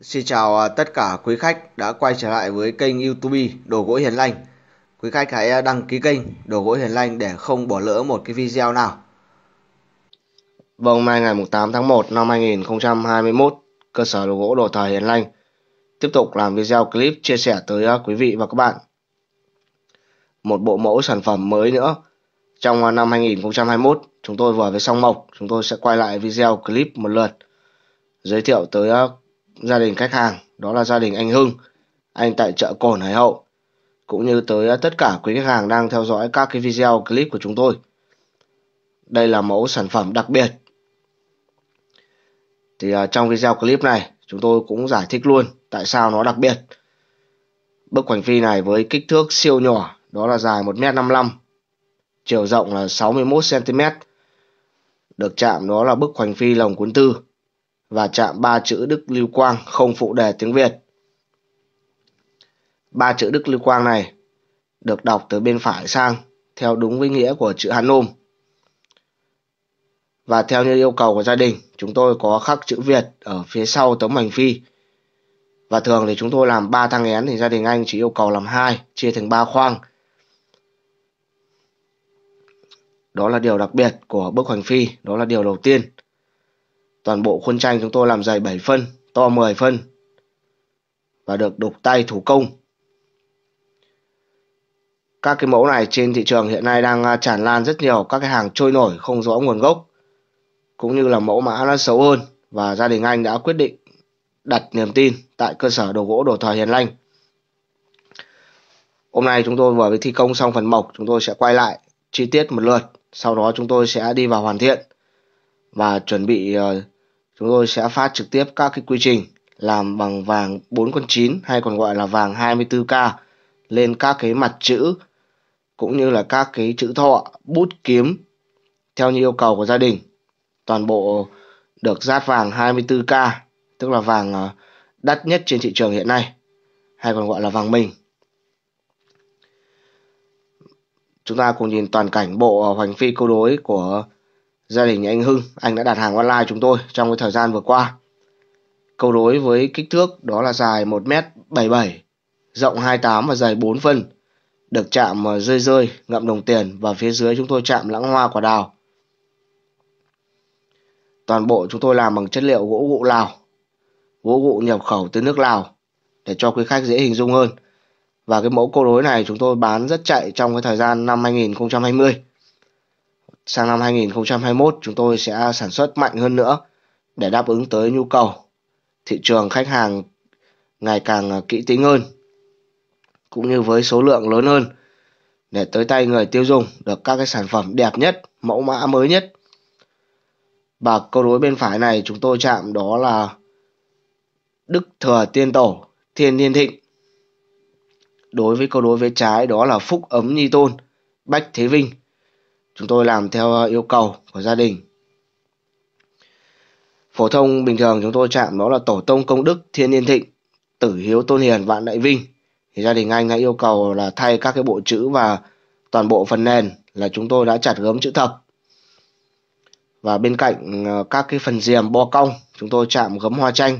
Xin chào à, tất cả quý khách đã quay trở lại với kênh YouTube Đồ gỗ Hiền Lành. Quý khách hãy à, đăng ký kênh Đồ gỗ Hiền Lành để không bỏ lỡ một cái video nào. Vâng, mai ngày 8 tháng 1 năm 2021, cơ sở đồ gỗ Đồ Thờ Hiền Lành tiếp tục làm video clip chia sẻ tới à, quý vị và các bạn một bộ mẫu sản phẩm mới nữa. Trong năm 2021, chúng tôi vừa với xong Mộc, chúng tôi sẽ quay lại video clip một lượt giới thiệu tới gia đình khách hàng đó là gia đình anh Hưng, anh tại chợ Cồn Hải Hậu cũng như tới à, tất cả quý khách hàng đang theo dõi các cái video clip của chúng tôi. Đây là mẫu sản phẩm đặc biệt. Thì à, trong video clip này chúng tôi cũng giải thích luôn tại sao nó đặc biệt. Bức hoành phi này với kích thước siêu nhỏ đó là dài 1m55, chiều rộng là 61cm. Được chạm đó là bức hoành phi lồng cuốn tư và chạm ba chữ Đức Lưu Quang không phụ đề tiếng Việt. Ba chữ Đức Lưu Quang này được đọc từ bên phải sang theo đúng với nghĩa của chữ Hán Nôm. Và theo như yêu cầu của gia đình, chúng tôi có khắc chữ Việt ở phía sau tấm hành phi. Và thường thì chúng tôi làm 3 thang én thì gia đình anh chỉ yêu cầu làm hai chia thành 3 khoang. Đó là điều đặc biệt của bức hoành phi, đó là điều đầu tiên. Toàn bộ khuôn tranh chúng tôi làm dày 7 phân, to 10 phân và được đục tay thủ công. Các cái mẫu này trên thị trường hiện nay đang à, tràn lan rất nhiều các cái hàng trôi nổi không rõ nguồn gốc cũng như là mẫu mã nó xấu hơn và gia đình anh đã quyết định đặt niềm tin tại cơ sở đồ gỗ đồ thờ Hiền Lanh. Hôm nay chúng tôi vừa mới thi công xong phần mộc, chúng tôi sẽ quay lại chi tiết một lượt, sau đó chúng tôi sẽ đi vào hoàn thiện và chuẩn bị ờ, chúng tôi sẽ phát trực tiếp các cái quy trình làm bằng vàng 4 con 9 hay còn gọi là vàng 24K lên các cái mặt chữ cũng như là các cái chữ thọ, bút kiếm theo như yêu cầu của gia đình. Toàn bộ được rát vàng 24K, tức là vàng à, đắt nhất trên thị trường hiện nay hay còn gọi là vàng mình. Chúng ta cùng nhìn toàn cảnh bộ hoành phi câu đối của gia đình nhà anh Hưng, anh đã đặt hàng online chúng tôi trong cái thời gian vừa qua. Câu đối với kích thước đó là dài 1m77, rộng 28 và dày 4 phân, được chạm rơi rơi, ngậm đồng tiền và phía dưới chúng tôi chạm lãng hoa quả đào. Toàn bộ chúng tôi làm bằng chất liệu gỗ gụ Lào, gỗ gụ nhập khẩu từ nước Lào để cho quý khách dễ hình dung hơn. Và cái mẫu câu đối này chúng tôi bán rất chạy trong cái thời gian năm 2020 sang năm 2021 chúng tôi sẽ sản xuất mạnh hơn nữa để đáp ứng tới nhu cầu thị trường khách hàng ngày càng à, kỹ tính hơn cũng như với số lượng lớn hơn để tới tay người tiêu dùng được các cái sản phẩm đẹp nhất, mẫu mã mới nhất. Và câu đối bên phải này chúng tôi chạm đó là Đức Thừa Tiên Tổ, Thiên Thiên Thịnh. Đối với câu đối với trái đó là Phúc Ấm Nhi Tôn, Bách Thế Vinh. Chúng tôi làm theo ờ, yêu cầu của gia đình. Phổ thông bình thường chúng tôi chạm đó là tổ tông công đức thiên yên thịnh, tử hiếu tôn hiền vạn đại vinh. Thì gia đình anh đã yêu cầu là thay các cái bộ chữ và toàn bộ phần nền là chúng tôi đã chặt gớm chữ thập. Và bên cạnh ờ, các cái phần diềm bo cong chúng tôi chạm gấm hoa chanh,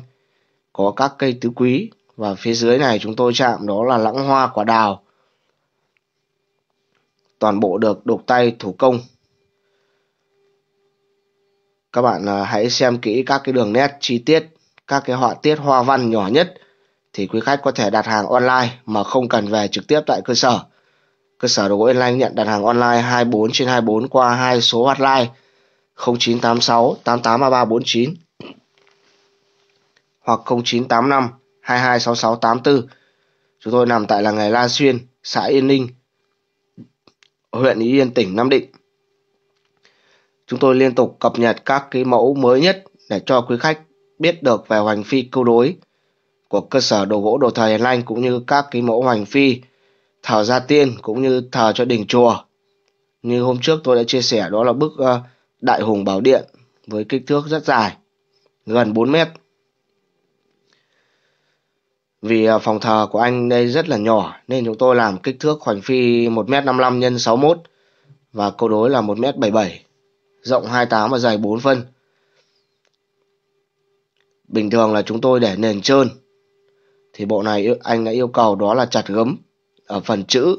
có các cây tứ quý và phía dưới này chúng tôi chạm đó là lãng hoa quả đào toàn bộ được đục tay thủ công các bạn à, hãy xem kỹ các cái đường nét chi tiết các cái họa tiết hoa văn nhỏ nhất thì quý khách có thể đặt hàng online mà không cần về trực tiếp tại cơ sở cơ sở đồ gỗ Yên Lanh nhận đặt hàng online 24 trên 24 qua hai số hotline 0986 883349 hoặc 0985 226684 chúng tôi nằm tại làng nghề La Xuyên xã Yên Ninh huyện Ý Yên tỉnh Nam Định. Chúng tôi liên tục cập nhật các cái mẫu mới nhất để cho quý khách biết được về hoành phi câu đối của cơ sở đồ gỗ đồ thờ Hiền Lanh cũng như các cái mẫu hoành phi thờ gia tiên cũng như thờ cho đình chùa. Như hôm trước tôi đã chia sẻ đó là bức ờ, đại hùng bảo điện với kích thước rất dài, gần 4 mét vì à, phòng thờ của anh đây rất là nhỏ nên chúng tôi làm kích thước hoành phi 1m55 x 61 và câu đối là 1m77, rộng 28 và dày 4 phân. Bình thường là chúng tôi để nền trơn thì bộ này anh đã yêu cầu đó là chặt gấm ở phần chữ.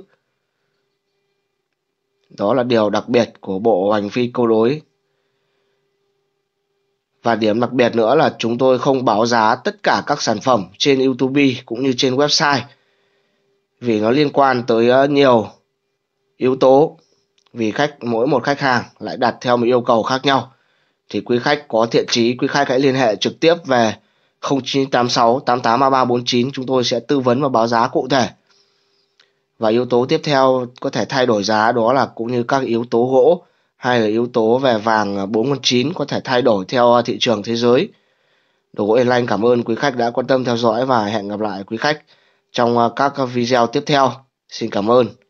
Đó là điều đặc biệt của bộ hoành phi câu đối và điểm đặc biệt nữa là chúng tôi không báo giá tất cả các sản phẩm trên YouTube cũng như trên website vì nó liên quan tới ờ, nhiều yếu tố vì khách mỗi một khách hàng lại đặt theo một yêu cầu khác nhau thì quý khách có thiện trí quý khách hãy liên hệ trực tiếp về 0986 883349 chúng tôi sẽ tư vấn và báo giá cụ thể và yếu tố tiếp theo có thể thay đổi giá đó là cũng như các yếu tố gỗ Hai là yếu tố về vàng 4 à, con 9 có thể thay đổi theo à, thị trường thế giới. Đồ gỗ Yên cảm ơn quý khách đã quan tâm theo dõi và hẹn gặp lại quý khách trong à, các video tiếp theo. Xin cảm ơn.